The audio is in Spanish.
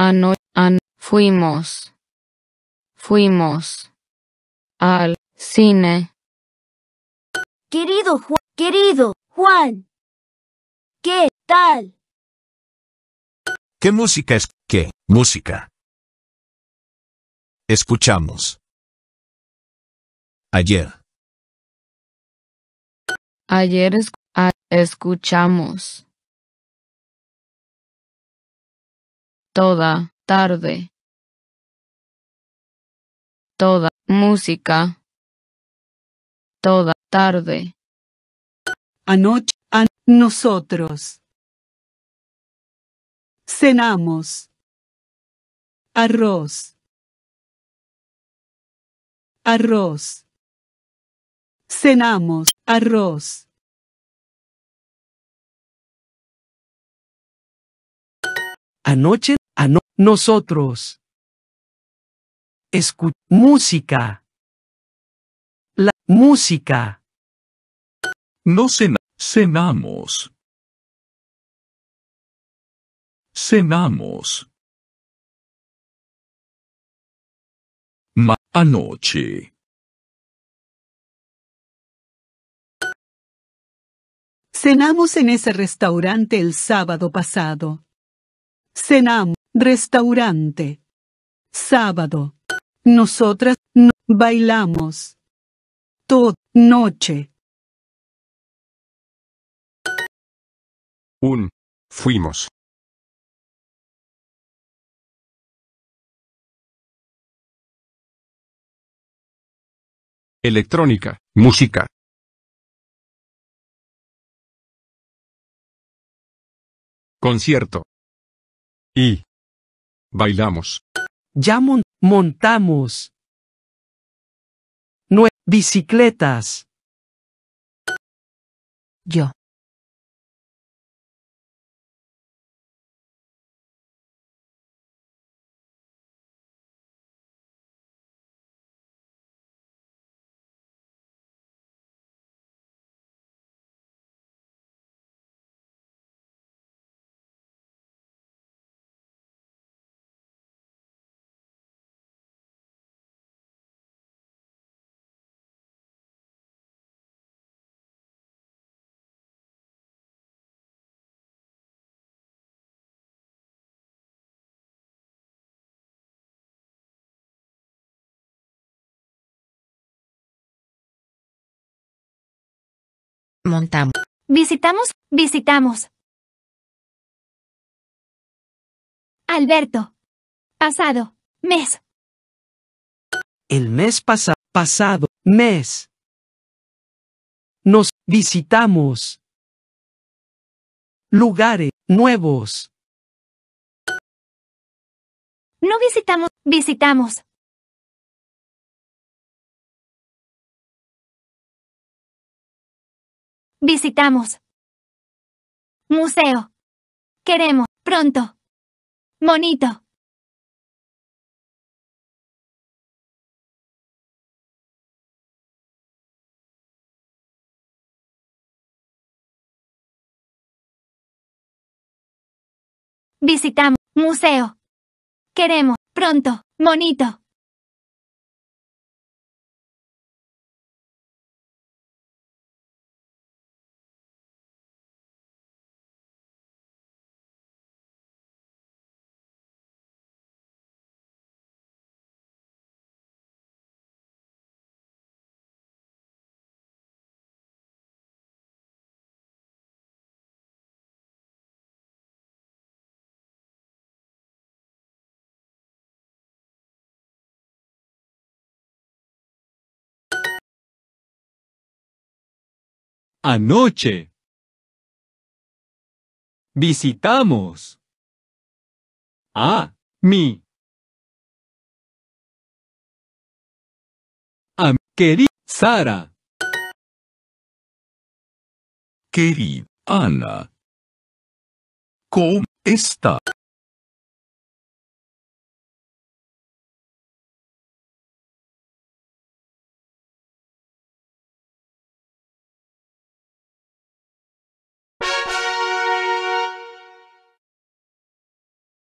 Ano, an, fuimos. Fuimos. Al cine. Querido Juan, querido Juan. ¿Qué tal? ¿Qué música es? ¿Qué música? Escuchamos. Ayer. Ayer es, escuchamos. toda tarde, toda música, toda tarde. Anoche, a nosotros. Cenamos. Arroz. Arroz. Cenamos. Arroz. Anoche nosotros. escuchamos música. La música. No cenamos. Cenamos. Ma anoche. Cenamos en ese restaurante el sábado pasado. Cenamos. Restaurante. Sábado. Nosotras bailamos. Toda noche. Un. Fuimos. Electrónica, música. Concierto. Y. Bailamos. Ya montamos. Nueve bicicletas. Yo. Montamos. Visitamos, visitamos. Alberto. Pasado. Mes. El mes pasado pasado. Mes. Nos visitamos. Lugares nuevos. No visitamos, visitamos. Visitamos. Museo. Queremos, pronto. Monito. Visitamos. Museo. Queremos, pronto, monito. Anoche. Visitamos. A mi. querida Sara. Querida Ana. ¿Cómo está?